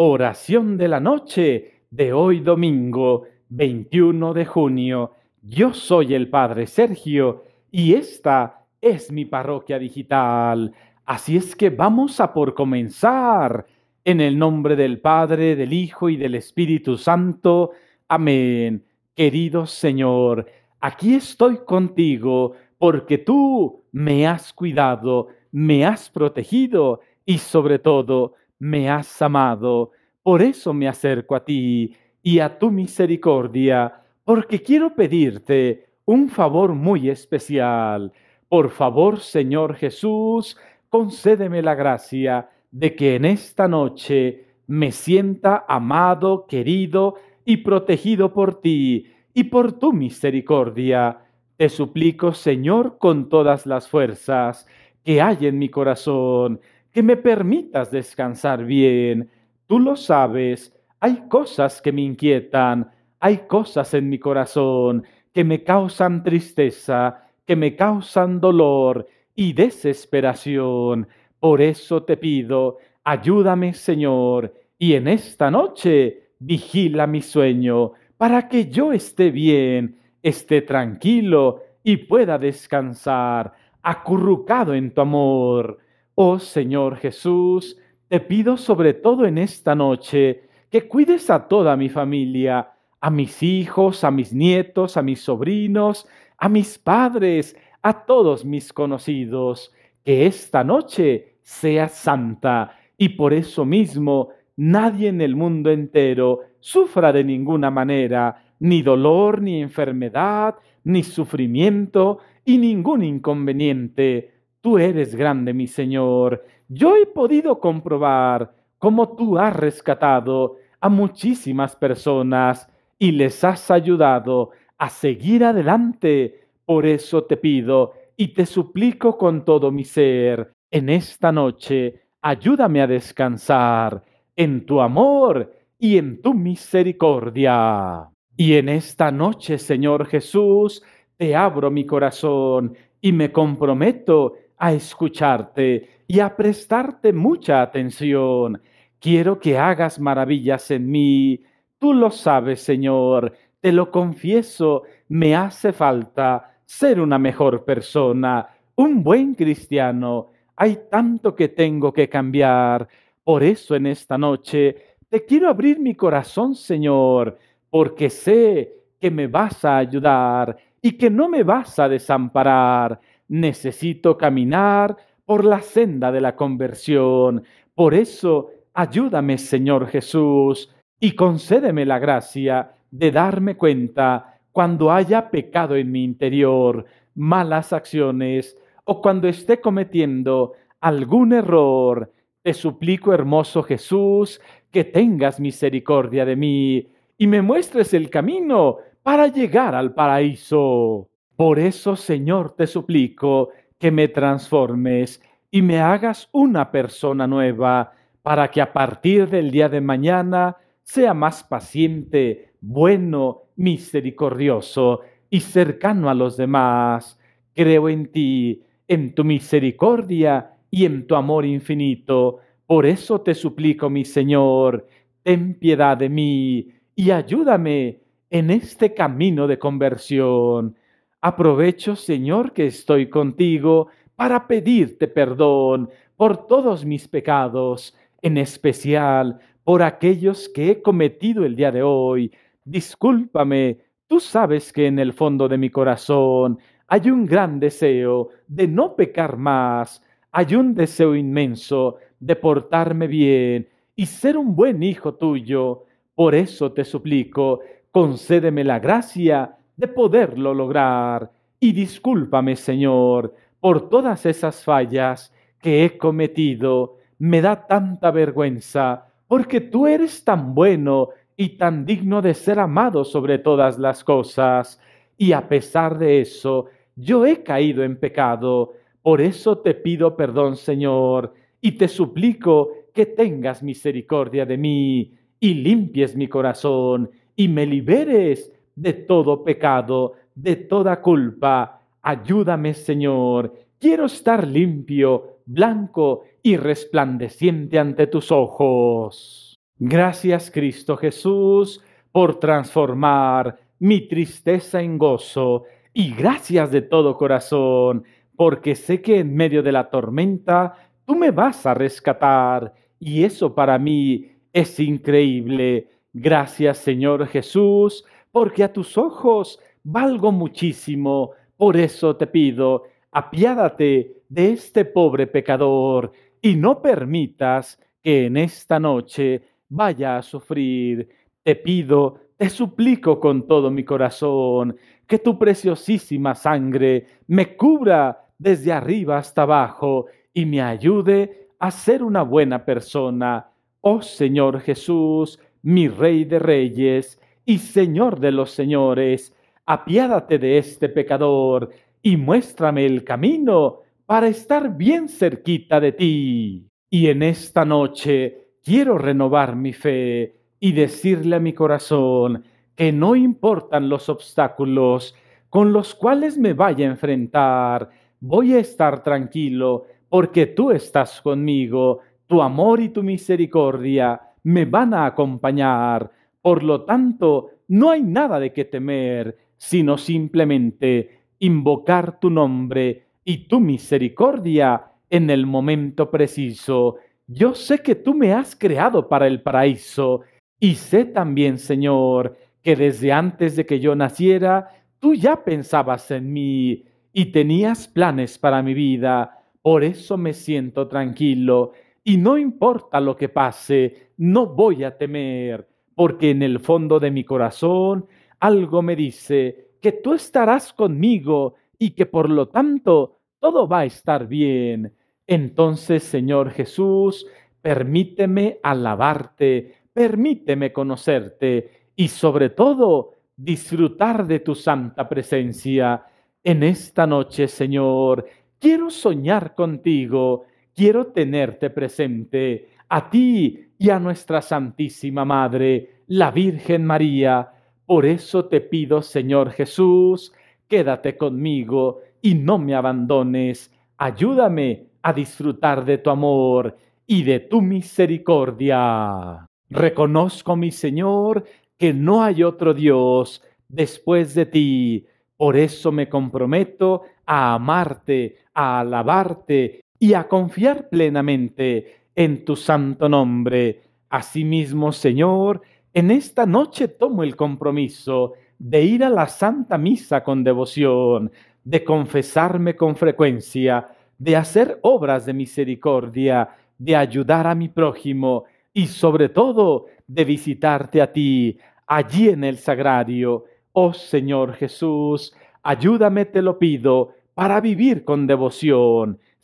Oración de la noche de hoy domingo 21 de junio. Yo soy el Padre Sergio y esta es mi parroquia digital. Así es que vamos a por comenzar. En el nombre del Padre, del Hijo y del Espíritu Santo. Amén. Querido Señor, aquí estoy contigo porque tú me has cuidado, me has protegido y sobre todo me has amado, por eso me acerco a ti y a tu misericordia, porque quiero pedirte un favor muy especial. Por favor, Señor Jesús, concédeme la gracia de que en esta noche me sienta amado, querido y protegido por ti y por tu misericordia. Te suplico, Señor, con todas las fuerzas que hay en mi corazón, que me permitas descansar bien. Tú lo sabes, hay cosas que me inquietan, hay cosas en mi corazón que me causan tristeza, que me causan dolor y desesperación. Por eso te pido, ayúdame Señor, y en esta noche vigila mi sueño, para que yo esté bien, esté tranquilo y pueda descansar, acurrucado en tu amor. Oh Señor Jesús, te pido sobre todo en esta noche que cuides a toda mi familia, a mis hijos, a mis nietos, a mis sobrinos, a mis padres, a todos mis conocidos, que esta noche sea santa y por eso mismo nadie en el mundo entero sufra de ninguna manera ni dolor, ni enfermedad, ni sufrimiento y ningún inconveniente Tú eres grande, mi Señor. Yo he podido comprobar cómo tú has rescatado a muchísimas personas y les has ayudado a seguir adelante. Por eso te pido y te suplico con todo mi ser, en esta noche, ayúdame a descansar en tu amor y en tu misericordia. Y en esta noche, Señor Jesús, te abro mi corazón y me comprometo a escucharte y a prestarte mucha atención. Quiero que hagas maravillas en mí. Tú lo sabes, Señor. Te lo confieso, me hace falta ser una mejor persona, un buen cristiano. Hay tanto que tengo que cambiar. Por eso en esta noche te quiero abrir mi corazón, Señor, porque sé que me vas a ayudar y que no me vas a desamparar. Necesito caminar por la senda de la conversión. Por eso, ayúdame, Señor Jesús, y concédeme la gracia de darme cuenta cuando haya pecado en mi interior, malas acciones, o cuando esté cometiendo algún error. Te suplico, hermoso Jesús, que tengas misericordia de mí y me muestres el camino para llegar al paraíso. Por eso, Señor, te suplico que me transformes y me hagas una persona nueva, para que a partir del día de mañana sea más paciente, bueno, misericordioso y cercano a los demás. Creo en ti, en tu misericordia y en tu amor infinito. Por eso te suplico, mi Señor, ten piedad de mí y ayúdame en este camino de conversión. Aprovecho, Señor, que estoy contigo para pedirte perdón por todos mis pecados, en especial por aquellos que he cometido el día de hoy. Discúlpame, tú sabes que en el fondo de mi corazón hay un gran deseo de no pecar más, hay un deseo inmenso de portarme bien y ser un buen hijo tuyo. Por eso te suplico, concédeme la gracia de poderlo lograr. Y discúlpame, Señor, por todas esas fallas que he cometido. Me da tanta vergüenza, porque tú eres tan bueno y tan digno de ser amado sobre todas las cosas. Y a pesar de eso, yo he caído en pecado. Por eso te pido perdón, Señor, y te suplico que tengas misericordia de mí, y limpies mi corazón, y me liberes de todo pecado, de toda culpa. Ayúdame, Señor. Quiero estar limpio, blanco y resplandeciente ante tus ojos. Gracias, Cristo Jesús, por transformar mi tristeza en gozo. Y gracias de todo corazón, porque sé que en medio de la tormenta tú me vas a rescatar. Y eso para mí es increíble. Gracias Señor Jesús porque a tus ojos valgo muchísimo, por eso te pido, apiádate de este pobre pecador y no permitas que en esta noche vaya a sufrir. Te pido, te suplico con todo mi corazón, que tu preciosísima sangre me cubra desde arriba hasta abajo y me ayude a ser una buena persona. Oh Señor Jesús, mi Rey de Reyes, y Señor de los señores, apiádate de este pecador y muéstrame el camino para estar bien cerquita de ti. Y en esta noche quiero renovar mi fe y decirle a mi corazón que no importan los obstáculos con los cuales me vaya a enfrentar, voy a estar tranquilo porque tú estás conmigo, tu amor y tu misericordia me van a acompañar por lo tanto, no hay nada de qué temer, sino simplemente invocar tu nombre y tu misericordia en el momento preciso. Yo sé que tú me has creado para el paraíso y sé también, Señor, que desde antes de que yo naciera, tú ya pensabas en mí y tenías planes para mi vida. Por eso me siento tranquilo y no importa lo que pase, no voy a temer porque en el fondo de mi corazón algo me dice que tú estarás conmigo y que por lo tanto todo va a estar bien. Entonces, Señor Jesús, permíteme alabarte, permíteme conocerte y sobre todo disfrutar de tu santa presencia. En esta noche, Señor, quiero soñar contigo, quiero tenerte presente. A ti y a nuestra Santísima Madre, la Virgen María. Por eso te pido, Señor Jesús, quédate conmigo y no me abandones. Ayúdame a disfrutar de tu amor y de tu misericordia. Reconozco, mi Señor, que no hay otro Dios después de ti. Por eso me comprometo a amarte, a alabarte y a confiar plenamente en tu santo nombre. Asimismo, Señor, en esta noche tomo el compromiso de ir a la Santa Misa con devoción, de confesarme con frecuencia, de hacer obras de misericordia, de ayudar a mi prójimo y sobre todo de visitarte a ti, allí en el sagrario. Oh Señor Jesús, ayúdame, te lo pido, para vivir con devoción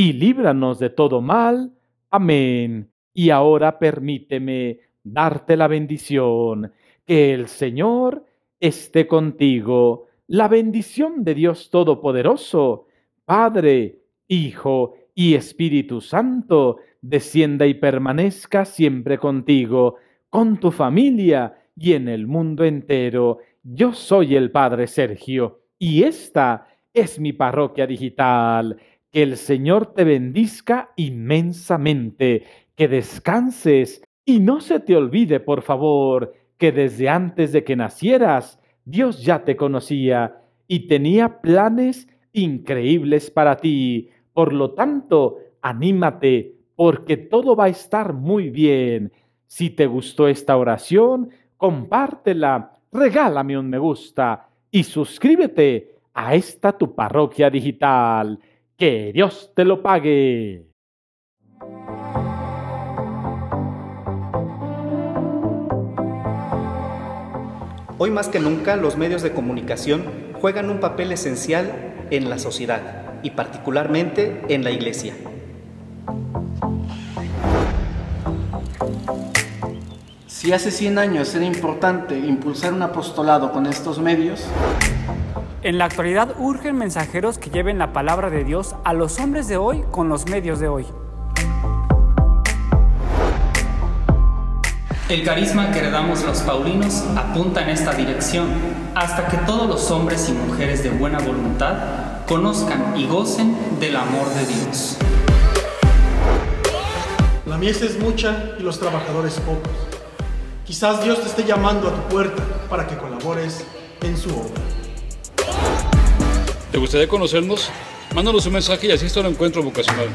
y líbranos de todo mal. Amén. Y ahora permíteme darte la bendición. Que el Señor esté contigo. La bendición de Dios Todopoderoso, Padre, Hijo y Espíritu Santo, descienda y permanezca siempre contigo, con tu familia y en el mundo entero. Yo soy el Padre Sergio y esta es mi parroquia digital. Que el Señor te bendizca inmensamente, que descanses y no se te olvide, por favor, que desde antes de que nacieras, Dios ya te conocía y tenía planes increíbles para ti. Por lo tanto, anímate, porque todo va a estar muy bien. Si te gustó esta oración, compártela, regálame un me gusta y suscríbete a esta tu parroquia digital. Que Dios te lo pague. Hoy más que nunca los medios de comunicación juegan un papel esencial en la sociedad y particularmente en la iglesia. Si hace 100 años era importante impulsar un apostolado con estos medios, en la actualidad urgen mensajeros que lleven la palabra de Dios a los hombres de hoy con los medios de hoy. El carisma que heredamos los paulinos apunta en esta dirección, hasta que todos los hombres y mujeres de buena voluntad conozcan y gocen del amor de Dios. La mies es mucha y los trabajadores pocos. Quizás Dios te esté llamando a tu puerta para que colabores en su obra. ¿Te gustaría conocernos? Mándanos un mensaje y así esto al encuentro vocacional.